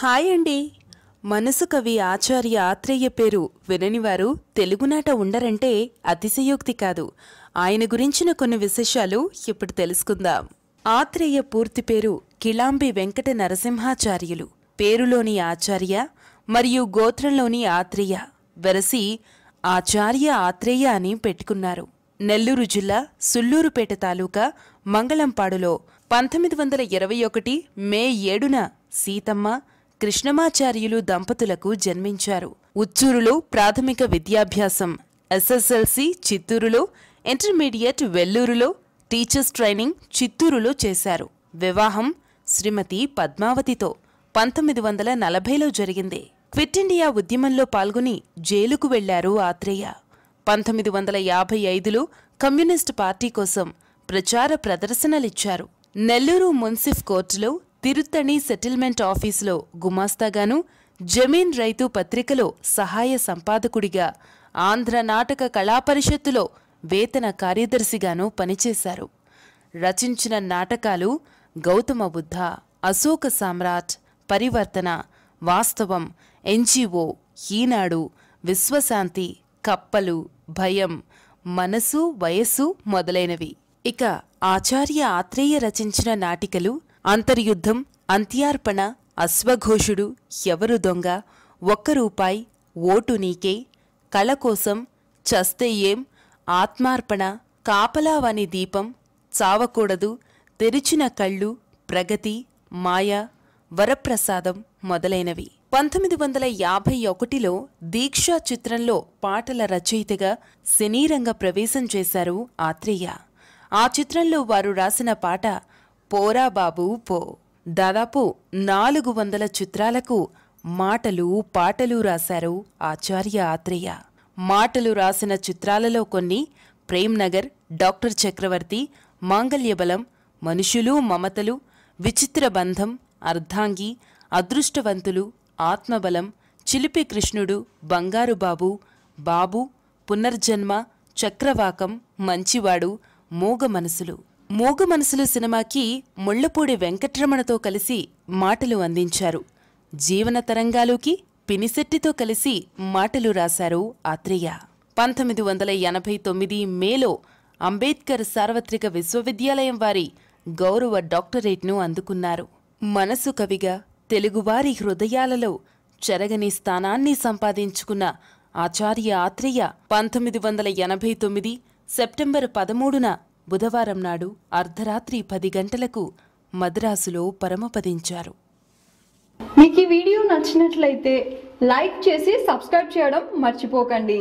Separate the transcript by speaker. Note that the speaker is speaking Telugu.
Speaker 1: హాయ్ అండి మనసు కవి ఆచార్య ఆత్రేయ పేరు విననివారు తెలుగునాట ఉండరంటే అతిశయోక్తి కాదు ఆయన గురించిన కొన్ని విశేషాలు ఇప్పుడు తెలుసుకుందాం ఆత్రేయ పూర్తి పేరు కిలాంబి వెంకట నరసింహాచార్యులు పేరులోని ఆచార్య మరియు గోత్రంలోని ఆత్రేయ వెరసి ఆచార్య ఆత్రేయ అని పెట్టుకున్నారు నెల్లూరు జిల్లా సుల్లూరుపేట తాలూకా మంగళంపాడులో పంతొమ్మిది వందల ఇరవై ఒకటి మే ఏడున సీతమ్మ కృష్ణమాచార్యులు దంపతులకు జన్మించారు ఉచ్చూరులో ప్రాథమిక విద్యాభ్యాసం ఎస్ఎస్ఎల్సి చిత్తూరులో ఇంటర్మీడియట్ వెల్లూరులో టీచర్స్ ట్రైనింగ్ చిత్తూరులో చేశారు వివాహం శ్రీమతి పద్మావతితో పంతొమ్మిది వందల నలభైలో జరిగింది క్విట్ ఇండియా ఉద్యమంలో పాల్గొని జైలుకు వెళ్లారు ఆత్రేయ పంతొమ్మిది వందల యాభై ఐదులో కమ్యూనిస్టు పార్టీ కోసం ప్రచార ప్రదర్శనలిచ్చారు నెల్లూరు మున్సిఫ్ కోర్టులో తిరుత్తణి సెటిల్మెంట్ ఆఫీసులో గుమాస్తాగాను జమీన్ రైతు పత్రికలో సహాయ సంపాదకుడిగా ఆంధ్ర నాటక కళాపరిషత్తులో వేతన కార్యదర్శిగాను పనిచేశారు రచించిన నాటకాలు గౌతమ బుద్ధ అశోక సామ్రాట్ పరివర్తన వాస్తవం ఎన్జిఓ ఈనాడు విశ్వశాంతి కప్పలు భయం మనసు వయస్సు మొదలైనవి ఇక ఆచార్య ఆత్రేయ రచించిన నాటికలు అంతర్యుద్ధం అంత్యార్పణ అశ్వఘోషుడు ఎవరు దొంగ ఒక్క రూపాయి ఓటు నీకే కళ కోసం చస్తే ఏం ఆత్మార్పణ కాపలావని దీపం చావకూడదు తెరిచిన కళ్ళు ప్రగతి మాయ వరప్రసాదం మొదలైనవి పంతొమ్మిది వందల యాభై ఒకటిలో దీక్షా చిత్రంలో పాటల రచయితగా సినీరంగ ప్రవేశం చేశారు ఆత్రేయ ఆ చిత్రంలో వారు రాసిన పాట పోరా బాబు పో దాదాపు నాలుగు వందల చిత్రాలకు మాటలు పాటలు రాశారు ఆచార్య ఆత్రేయ మాటలు రాసిన చిత్రాలలో కొన్ని ప్రేమ్నగర్ డాక్టర్ చక్రవర్తి మాంగళ్యబలం మనుషులు మమతలు విచిత్ర బంధం అర్ధాంగి అదృష్టవంతులు ఆత్మబలం చిలిపి కృష్ణుడు బంగారు బాబు బాబు పునర్జన్మ చక్రవాకం మంచివాడు మూగ మనసులు మూగ మనసులు సినిమాకి ముళ్లపూడి వెంకట్రమణతో కలిసి మాటలు అందించారు జీవన తరంగాలుకి పినిశెట్టితో కలిసి మాటలు రాశారు ఆత్రేయ పంతొమ్మిది వందల ఎనభై తొమ్మిది మేలో అంబేద్కర్ సార్వత్రిక విశ్వవిద్యాలయం వారి గౌరవ డాక్టరేట్ను అందుకున్నారు మనసు కవిగా తెలుగువారి హృదయాలలో చెరగని స్థానాన్ని సంపాదించుకున్న ఆచార్య ఆత్రేయ పంతొమ్మిది వందల ఎనభై తొమ్మిది సెప్టెంబర్ పదమూడున బుధవారం నాడు అర్ధరాత్రి పది గంటలకు మద్రాసులో పరమపదించారు మీకు ఈ వీడియో నచ్చినట్లయితే లైక్ చేసి సబ్స్క్రైబ్ చేయడం మర్చిపోకండి